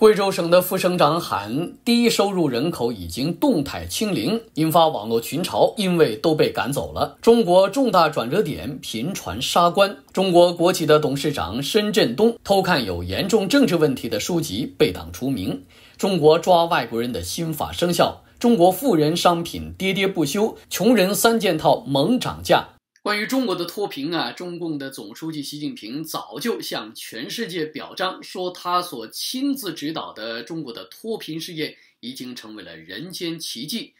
贵州省的副省长喊低收入人口已经动态清零，引发网络群嘲，因为都被赶走了。中国重大转折点频传杀官，中国国企的董事长申振东偷看有严重政治问题的书籍被党除名。中国抓外国人的新法生效，中国富人商品跌跌不休，穷人三件套猛涨价。关于中国的脱贫啊，中共的总书记习近平早就向全世界表彰说，他所亲自指导的中国的脱贫事业已经成为了人间奇迹。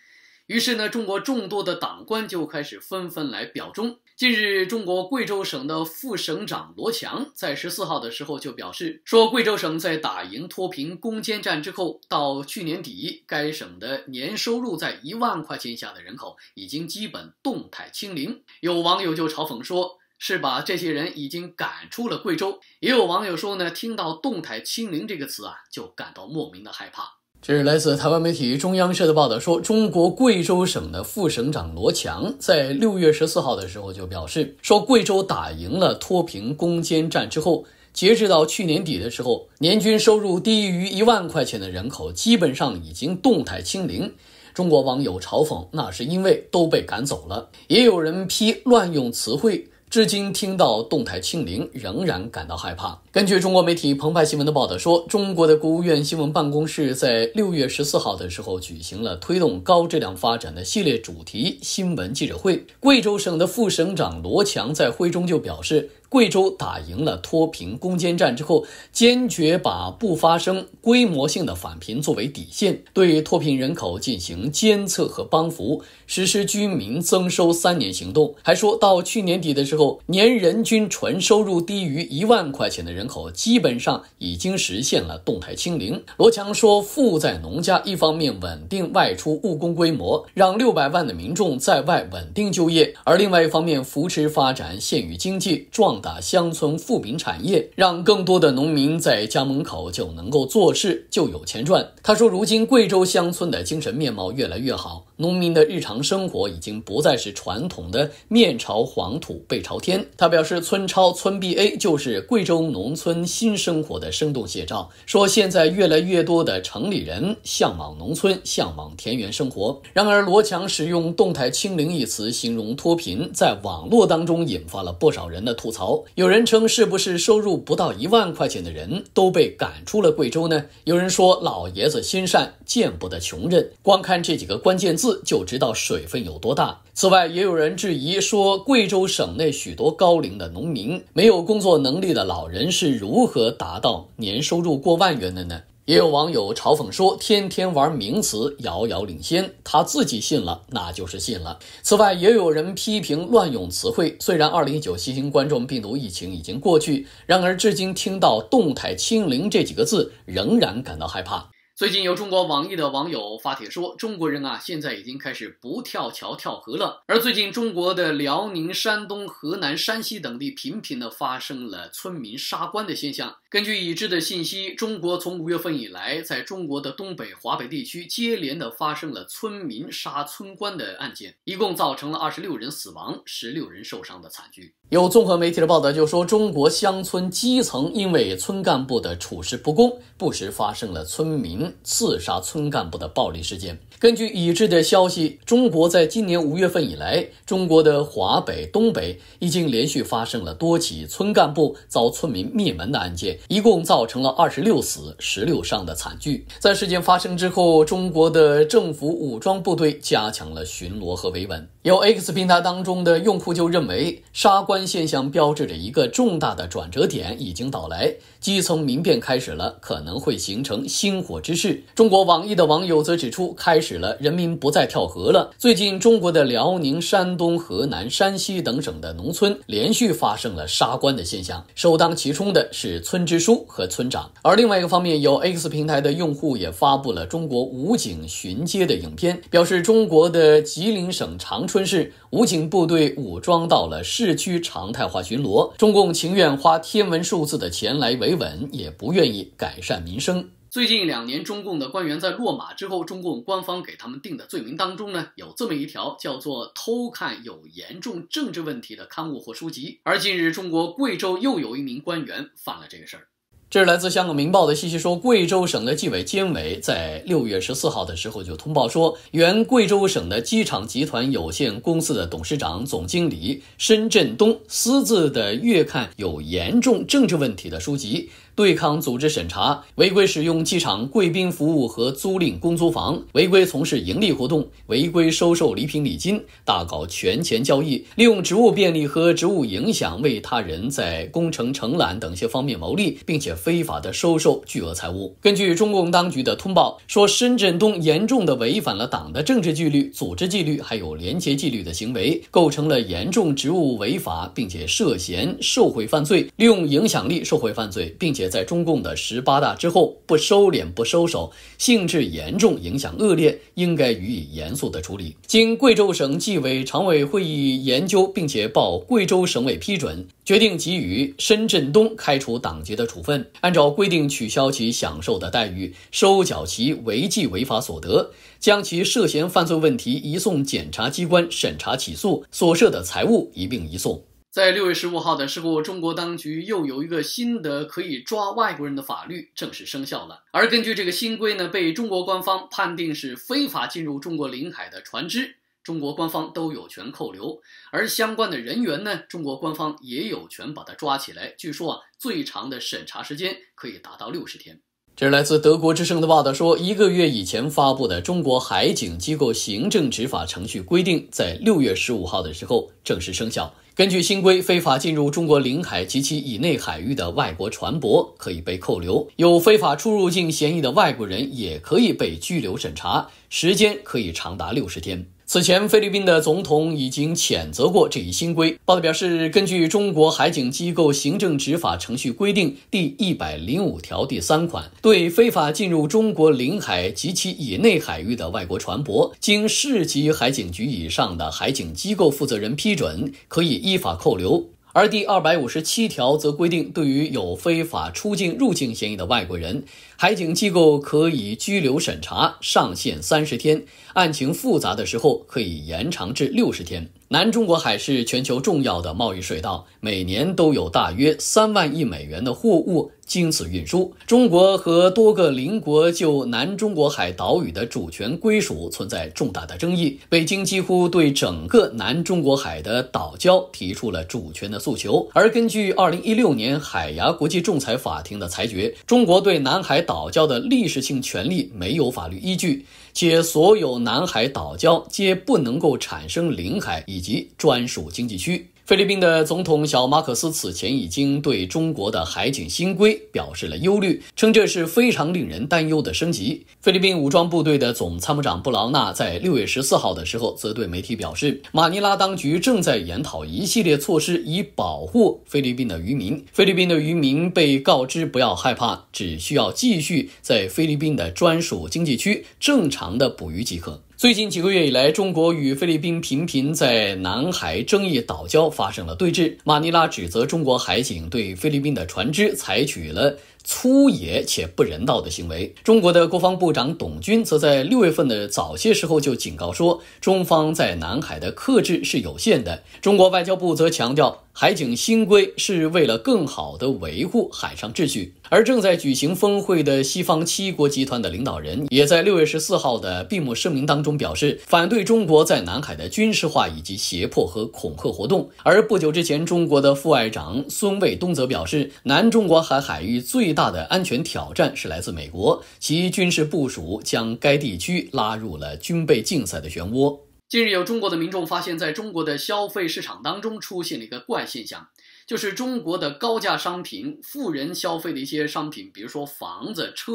于是呢，中国众多的党官就开始纷纷来表忠。近日，中国贵州省的副省长罗强在十四号的时候就表示说，贵州省在打赢脱贫攻坚战之后，到去年底，该省的年收入在一万块钱下的人口已经基本动态清零。有网友就嘲讽说，是把这些人已经赶出了贵州。也有网友说呢，听到“动态清零”这个词啊，就感到莫名的害怕。这是来自台湾媒体中央社的报道，说中国贵州省的副省长罗强在六月十四号的时候就表示，说贵州打赢了脱贫攻坚战之后，截止到去年底的时候，年均收入低于一万块钱的人口基本上已经动态清零。中国网友嘲讽那是因为都被赶走了，也有人批乱用词汇。至今听到动态清零，仍然感到害怕。根据中国媒体澎湃新闻的报道说，中国的国务院新闻办公室在六月十四号的时候举行了推动高质量发展的系列主题新闻记者会。贵州省的副省长罗强在会中就表示。贵州打赢了脱贫攻坚战之后，坚决把不发生规模性的返贫作为底线，对脱贫人口进行监测和帮扶，实施居民增收三年行动。还说到去年底的时候，年人均纯收入低于一万块钱的人口，基本上已经实现了动态清零。罗强说：“富在农家，一方面稳定外出务工规模，让六百万的民众在外稳定就业；而另外一方面，扶持发展县域经济，壮。”打乡村富民产业，让更多的农民在家门口就能够做事就有钱赚。他说，如今贵州乡村的精神面貌越来越好，农民的日常生活已经不再是传统的面朝黄土背朝天。他表示，村超村 BA 就是贵州农村新生活的生动写照。说现在越来越多的城里人向往农村，向往田园生活。然而，罗强使用“动态清零”一词形容脱贫，在网络当中引发了不少人的吐槽。有人称是不是收入不到一万块钱的人都被赶出了贵州呢？有人说老爷子心善见不得穷人，光看这几个关键字就知道水分有多大。此外，也有人质疑说，贵州省内许多高龄的农民、没有工作能力的老人是如何达到年收入过万元的呢？也有网友嘲讽说：“天天玩名词，遥遥领先。”他自己信了，那就是信了。此外，也有人批评乱用词汇。虽然二零一九新型冠状病毒疫情已经过去，然而至今听到“动态清零”这几个字，仍然感到害怕。最近有中国网易的网友发帖说，中国人啊，现在已经开始不跳桥跳河了。而最近中国的辽宁、山东、河南、山西等地频频的发生了村民杀官的现象。根据已知的信息，中国从五月份以来，在中国的东北、华北地区接连的发生了村民杀村官的案件，一共造成了二十六人死亡、十六人受伤的惨剧。有综合媒体的报道就说，中国乡村基层因为村干部的处事不公，不时发生了村民。刺杀村干部的暴力事件，根据已知的消息，中国在今年五月份以来，中国的华北、东北已经连续发生了多起村干部遭村民灭门的案件，一共造成了二十六死十六伤的惨剧。在事件发生之后，中国的政府武装部队加强了巡逻和维稳。有 X 平台当中的用户就认为，杀官现象标志着一个重大的转折点已经到来，基层民变开始了，可能会形成星火之。是中国网易的网友则指出，开始了人民不再跳河了。最近，中国的辽宁、山东、河南、山西等省的农村连续发生了杀官的现象，首当其冲的是村支书和村长。而另外一个方面，有 X 平台的用户也发布了中国武警巡街的影片，表示中国的吉林省长春市武警部队武装到了市区常态化巡逻。中共情愿花天文数字的钱来维稳，也不愿意改善民生。最近两年，中共的官员在落马之后，中共官方给他们定的罪名当中呢，有这么一条，叫做偷看有严重政治问题的刊物或书籍。而近日，中国贵州又有一名官员犯了这个事儿。这是来自香港《明报》的信息说，贵州省的纪委监委在六月十四号的时候就通报说，原贵州省的机场集团有限公司的董事长、总经理申振东私自的阅看有严重政治问题的书籍。对抗组织审查，违规使用机场贵宾服务和租赁公租房，违规从事盈利活动，违规收受礼品礼金，大搞权钱交易，利用职务便利和职务影响为他人在工程承揽等些方面谋利，并且非法的收受巨额财物。根据中共当局的通报说，深圳东严重的违反了党的政治纪律、组织纪律，还有廉洁纪律的行为，构成了严重职务违法，并且涉嫌受贿犯罪，利用影响力受贿犯罪，并且。在中共的十八大之后不收敛不收手，性质严重影响恶劣，应该予以严肃的处理。经贵州省纪委常委会议研究，并且报贵州省委批准，决定给予申振东开除党籍的处分，按照规定取消其享受的待遇，收缴其违纪违法所得，将其涉嫌犯罪问题移送检察机关审查起诉，所涉的财物一并移送。在六月十五号的时候，中国当局又有一个新的可以抓外国人的法律正式生效了。而根据这个新规呢，被中国官方判定是非法进入中国领海的船只，中国官方都有权扣留；而相关的人员呢，中国官方也有权把他抓起来。据说啊，最长的审查时间可以达到六十天。这是来自德国之声的报道说，一个月以前发布的中国海警机构行政执法程序规定，在六月十五号的时候正式生效。根据新规，非法进入中国领海及其以内海域的外国船舶可以被扣留，有非法出入境嫌疑的外国人也可以被拘留审查，时间可以长达六十天。此前，菲律宾的总统已经谴责过这一新规。报道表示，根据中国海警机构行政执法程序规定第一百零五条第三款，对非法进入中国领海及其以内海域的外国船舶，经市级海警局以上的海警机构负责人批准，可以依法扣留。而第二百五十七条则规定，对于有非法出境入境嫌疑的外国人，海警机构可以拘留审查，上限三十天，案情复杂的时候可以延长至六十天。南中国海是全球重要的贸易水道，每年都有大约三万亿美元的货物经此运输。中国和多个邻国就南中国海岛屿的主权归属存在重大的争议。北京几乎对整个南中国海的岛礁提出了主权的诉求，而根据二零一六年海牙国际仲裁法庭的裁决，中国对南海岛礁的历史性权利没有法律依据。且所有南海岛礁皆不能够产生领海以及专属经济区。菲律宾的总统小马可斯此前已经对中国的海警新规表示了忧虑，称这是非常令人担忧的升级。菲律宾武装部队的总参谋长布劳纳在六月十四号的时候则对媒体表示，马尼拉当局正在研讨一系列措施以保护菲律宾的渔民。菲律宾的渔民被告知不要害怕，只需要继续在菲律宾的专属经济区正常的捕鱼即可。最近几个月以来，中国与菲律宾频频在南海争议岛礁发生了对峙。马尼拉指责中国海警对菲律宾的船只采取了。粗野且不人道的行为。中国的国防部长董军则在六月份的早些时候就警告说，中方在南海的克制是有限的。中国外交部则强调，海警新规是为了更好地维护海上秩序。而正在举行峰会的西方七国集团的领导人也在六月十四号的闭幕声明当中表示，反对中国在南海的军事化以及胁迫和恐吓活动。而不久之前，中国的副外长孙卫东则表示，南中国海海域最。大的安全挑战是来自美国，其军事部署将该地区拉入了军备竞赛的漩涡。近日，有中国的民众发现，在中国的消费市场当中出现了一个怪现象，就是中国的高价商品、富人消费的一些商品，比如说房子、车、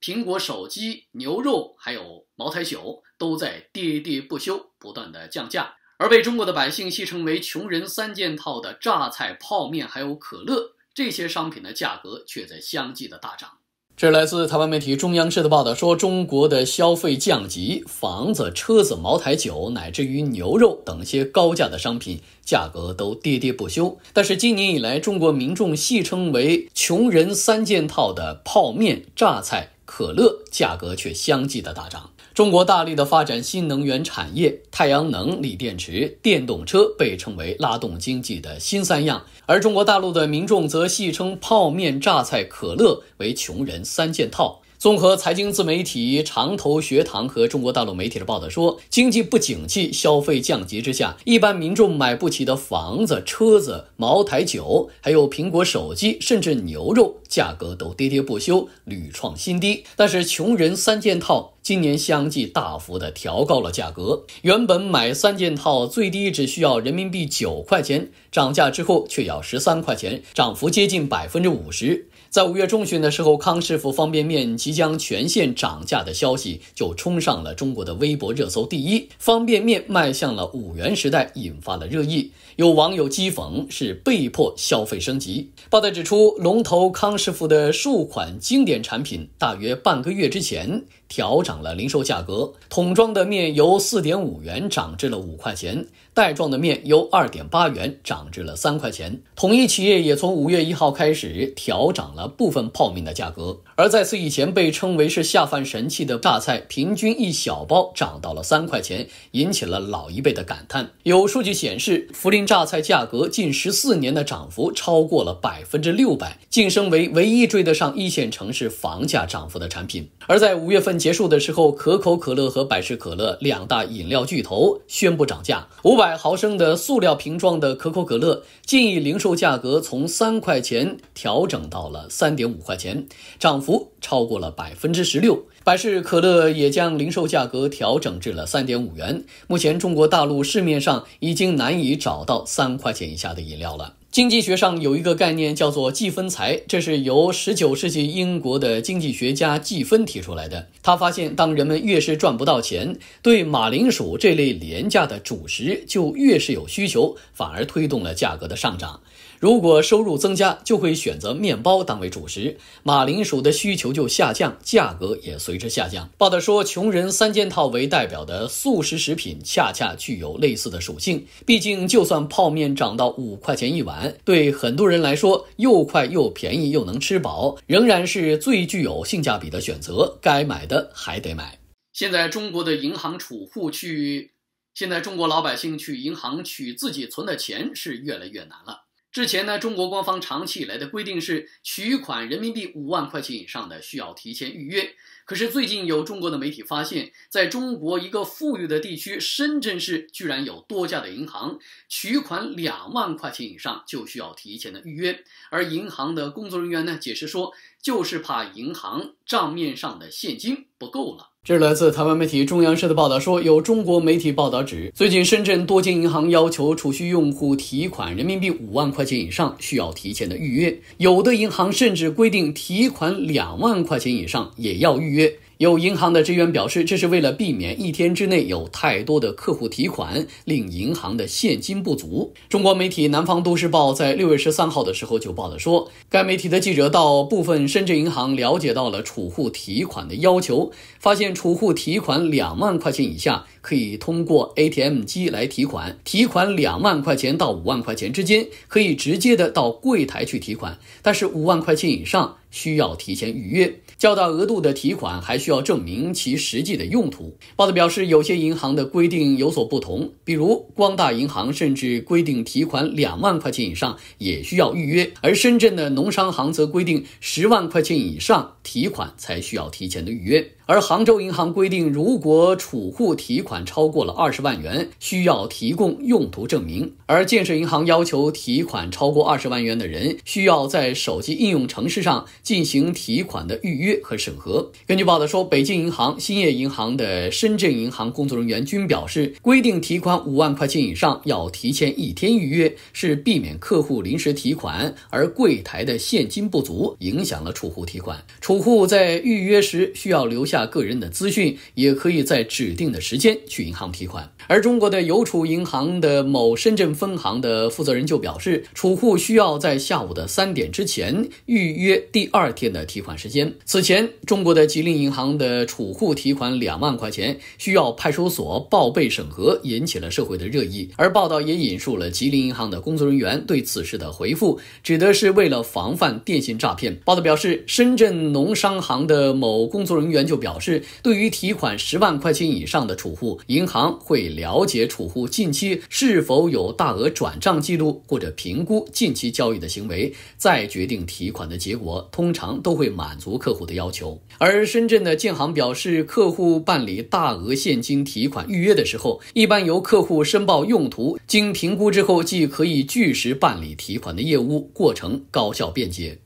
苹果手机、牛肉，还有茅台酒，都在跌跌不休，不断的降价。而被中国的百姓戏称为“穷人三件套”的榨菜、泡面，还有可乐。这些商品的价格却在相继的大涨。这是来自台湾媒体中央社的报道，说中国的消费降级，房子、车子、茅台酒，乃至于牛肉等一些高价的商品价格都跌跌不休。但是今年以来，中国民众戏称为“穷人三件套”的泡面、榨菜、可乐，价格却相继的大涨。中国大力的发展新能源产业，太阳能、锂电池、电动车被称为拉动经济的新三样，而中国大陆的民众则戏称泡面、榨菜、可乐为穷人三件套。综合财经自媒体长投学堂和中国大陆媒体的报道说，经济不景气、消费降级之下，一般民众买不起的房子、车子、茅台酒，还有苹果手机，甚至牛肉价格都跌跌不休，屡创新低。但是，穷人三件套今年相继大幅的调高了价格。原本买三件套最低只需要人民币九块钱，涨价之后却要十三块钱，涨幅接近百分之五十。在五月中旬的时候，康师傅方便面即将全线涨价的消息就冲上了中国的微博热搜第一，方便面迈向了五元时代，引发了热议。有网友讥讽是被迫消费升级。报道指出，龙头康师傅的数款经典产品，大约半个月之前。调整了零售价格，桶装的面由四点五元涨至了五块钱，袋装的面由二点八元涨至了三块钱。统一企业也从五月一号开始调涨了部分泡面的价格。而在此以前被称为是下饭神器的榨菜，平均一小包涨到了三块钱，引起了老一辈的感叹。有数据显示，涪陵榨菜价格近十四年的涨幅超过了百分之六百，晋升为唯一追得上一线城市房价涨幅的产品。而在五月份结束的时候，可口可乐和百事可乐两大饮料巨头宣布涨价，五百毫升的塑料瓶装的可口可乐建议零售价格从三块钱调整到了三点五块钱，涨。超过了百分之十六，百事可乐也将零售价格调整至了三点五元。目前，中国大陆市面上已经难以找到三块钱以下的饮料了。经济学上有一个概念叫做“计分财”，这是由19世纪英国的经济学家季分提出来的。他发现，当人们越是赚不到钱，对马铃薯这类廉价的主食就越是有需求，反而推动了价格的上涨。如果收入增加，就会选择面包当为主食，马铃薯的需求就下降，价格也随之下降。报道说，穷人三件套为代表的素食食品恰恰具有类似的属性。毕竟，就算泡面涨到五块钱一碗，对很多人来说，又快又便宜又能吃饱，仍然是最具有性价比的选择。该买的还得买。现在中国的银行储户去，现在中国老百姓去银行取自己存的钱是越来越难了。之前呢，中国官方长期以来的规定是取款人民币五万块钱以上的需要提前预约。可是最近有中国的媒体发现，在中国一个富裕的地区——深圳市，居然有多家的银行取款两万块钱以上就需要提前的预约。而银行的工作人员呢，解释说，就是怕银行账面上的现金不够了。这是来自台湾媒体中央社的报道，说有中国媒体报道指，最近深圳多间银行要求储蓄用户提款人民币五万块钱以上需要提前的预约，有的银行甚至规定提款两万块钱以上也要预约。有银行的职员表示，这是为了避免一天之内有太多的客户提款，令银行的现金不足。中国媒体《南方都市报》在六月十三号的时候就报道说，该媒体的记者到部分深圳银行了解到了储户提款的要求，发现储户提款两万块钱以下。可以通过 ATM 机来提款，提款两万块钱到五万块钱之间可以直接的到柜台去提款，但是五万块钱以上需要提前预约。较大额度的提款还需要证明其实际的用途。报道表示，有些银行的规定有所不同，比如光大银行甚至规定提款两万块钱以上也需要预约，而深圳的农商行则规定十万块钱以上提款才需要提前的预约。而杭州银行规定，如果储户提款超过了二十万元，需要提供用途证明；而建设银行要求提款超过二十万元的人，需要在手机应用程式上进行提款的预约和审核。根据报道说，北京银行、兴业银行的、深圳银行工作人员均表示，规定提款五万块钱以上要提前一天预约，是避免客户临时提款而柜台的现金不足，影响了储户提款。储户在预约时需要留下。下个人的资讯也可以在指定的时间去银行提款，而中国的邮储银行的某深圳分行的负责人就表示，储户需要在下午的三点之前预约第二天的提款时间。此前，中国的吉林银行的储户提款两万块钱需要派出所报备审核，引起了社会的热议。而报道也引述了吉林银行的工作人员对此事的回复，指的是为了防范电信诈骗。报道表示，深圳农商行的某工作人员就表。表示，对于提款十万块钱以上的储户，银行会了解储户近期是否有大额转账记录，或者评估近期交易的行为，再决定提款的结果。通常都会满足客户的要求。而深圳的建行表示，客户办理大额现金提款预约的时候，一般由客户申报用途，经评估之后，即可以据实办理提款的业务，过程高效便捷。